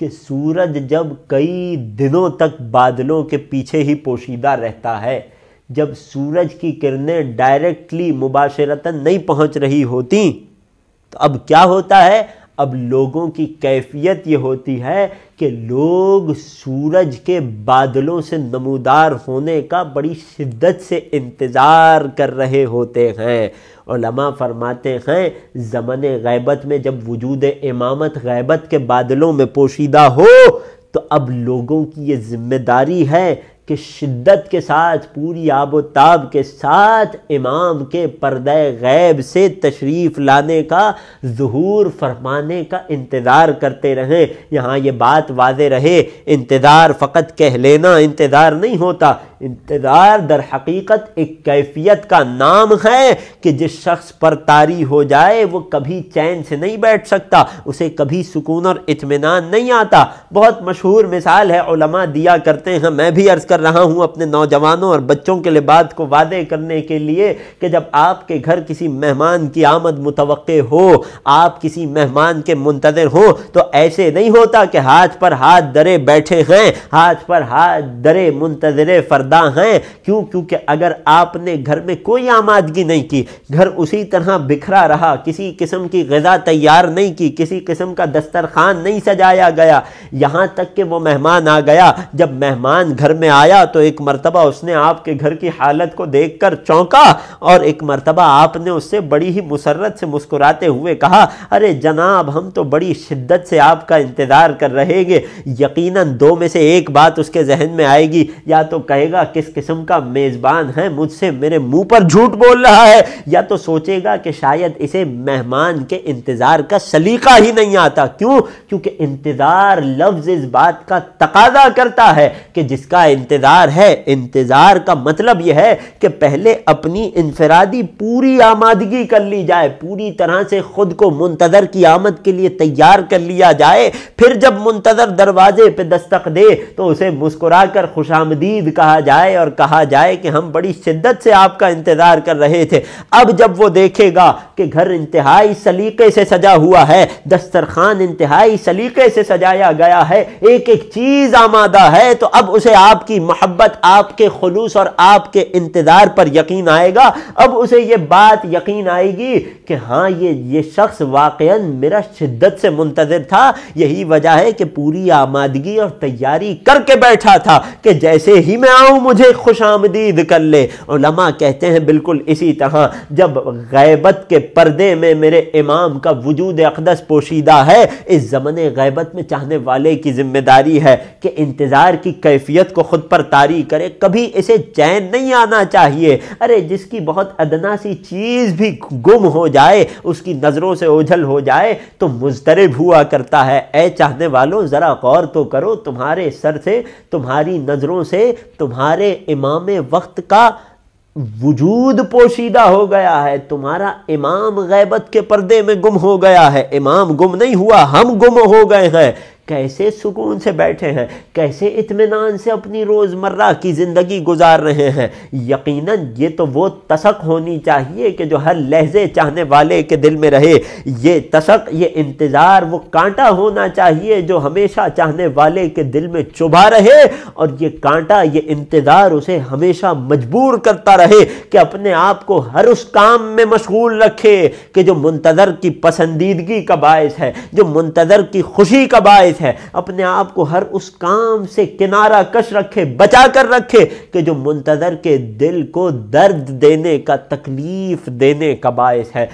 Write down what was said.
कि सूरज जब कई दिनों तक बादलों के पीछे ही पोशीदा रहता है जब सूरज की किरणें डायरेक्टली मुबाशरतन नहीं पहुंच रही होती तो अब क्या होता है अब लोगों की कैफियत ये होती है कि लोग सूरज के बादलों से नमूदार होने का बड़ी शिद्दत से इंतज़ार कर रहे होते हैं लमा फरमाते हैं ज़मन गैबत में जब वजूद इमामत गैबत के बादलों में पोशीदा हो तो अब लोगों की ये जिम्मेदारी है कि शिद्दत के साथ पूरी आबोताब ताब के साथ इमाम के पर्दे गैब से तशरीफ़ लाने का जहूर फरमाने का इंतज़ार करते रहें यहाँ ये बात वाज रहे इंतज़ार फ़कत कह लेना इंतज़ार नहीं होता इंतज़ार दर हकीकत एक कैफियत का नाम है कि जिस शख्स पर तारी हो जाए वो कभी चैन से नहीं बैठ सकता उसे कभी सुकून और इतमान नहीं आता बहुत मशहूर मिसाल है उलमा दिया करते हैं मैं भी अर्ज़ कर रहा हूँ अपने नौजवानों और बच्चों के बात को वादे करने के लिए कि जब आपके घर किसी मेहमान की आमद मुतव हो आप किसी मेहमान के मुंतजर हो तो ऐसे नहीं होता कि हाथ पर हाथ दरे बैठे हैं हाथ पर हाथ दरे मुंतजर फर्द बेपर्दा हैं क्यों क्योंकि अगर आपने घर में कोई आमादगी नहीं की घर उसी तरह बिखरा रहा किसी किस्म की गज़ा तैयार नहीं की किसी किस्म का दस्तरखान नहीं सजाया गया यहाँ तक कि वो मेहमान आ गया जब मेहमान घर में आया तो एक मरतबा उसने आपके घर की हालत को देख कर चौंका और एक मरतबा आपने उससे बड़ी ही मुसरत से मुस्कुराते हुए कहा अरे जनाब हम तो बड़ी शिद्दत से आपका इंतज़ार कर रहेंगे यकीनन दो में से एक बात उसके जहन में आएगी या तो कहेगा सोचेगा किस किस्म का मेज़बान है मुझसे मेरे मुंह पर झूठ बोल रहा है या तो सोचेगा कि शायद इसे मेहमान के इंतज़ार का सलीका ही नहीं आता क्यों क्योंकि इंतज़ार लफ्ज़ इस बात का तकाजा करता है कि जिसका इंतज़ार है इंतज़ार का मतलब यह है कि पहले अपनी इंफरादी पूरी आमादगी कर ली जाए पूरी तरह से खुद को मुंतज़र की आमद के लिए तैयार कर लिया जाए फिर जब मुंतज़र दरवाजे पर दस्तक दे तो उसे मुस्कुरा कर खुशामदीद कहा जाए और कहा जाए कि हम बड़ी शिद्दत से आपका इंतज़ार कर रहे थे अब जब वो देखेगा आपके घर इंतहाई सलीके से सजा हुआ है दस्तरखान इंतहाई सलीके से सजाया गया है एक एक चीज़ आमादा है तो अब उसे आपकी मोहब्बत आपके खलूस और आपके इंतज़ार पर यकीन आएगा अब उसे ये बात यकीन आएगी कि हाँ ये ये शख्स वाक़ मेरा शिद्दत से मुंतज़र था यही वजह है कि पूरी आमादगी और तैयारी करके बैठा था कि जैसे ही मैं आऊं मुझे खुश आमदीद कर ले कहते हैं बिल्कुल इसी तरह जब गैबत के पर्दे में मेरे इमाम का वजूद अकदस पोशीदा है इस जमन गैबत में चाहने वाले की जिम्मेदारी है कि इंतज़ार की कैफियत को ख़ुद पर तारी करे कभी इसे चैन नहीं आना चाहिए अरे जिसकी बहुत अदना सी चीज़ भी गुम हो जाए उसकी नज़रों से ओझल हो जाए तो मुस्तरब हुआ करता है ए चाहने वालों ज़रा गौर तो करो तुम्हारे सर से तुम्हारी नज़रों से तुम्हारे इमाम वक्त का वजूद पोशीदा हो गया है तुम्हारा इमाम गैबत के पर्दे में गुम हो गया है इमाम गुम नहीं हुआ हम गुम हो गए हैं कैसे सुकून से बैठे हैं कैसे इतमान से अपनी रोज़मर्रा की ज़िंदगी गुजार रहे हैं यकीनन ये तो वो तसक होनी चाहिए कि जो हर लहजे चाहने वाले के दिल में रहे ये तसक ये इंतज़ार वो कांटा होना चाहिए जो हमेशा चाहने वाले के दिल में चुभा रहे और ये कांटा ये इंतज़ार उसे हमेशा मजबूर करता रहे कि अपने आप को हर उस काम में मशगूल रखे कि जो मुंतज़र की पसंदीदगी का बायस है जो मुंतज़र की खुशी का बायस है अपने आप को हर उस काम से किनारा कश रखे बचा कर रखे कि जो मुंतज़र के दिल को दर्द देने का तकलीफ़ देने का बायस है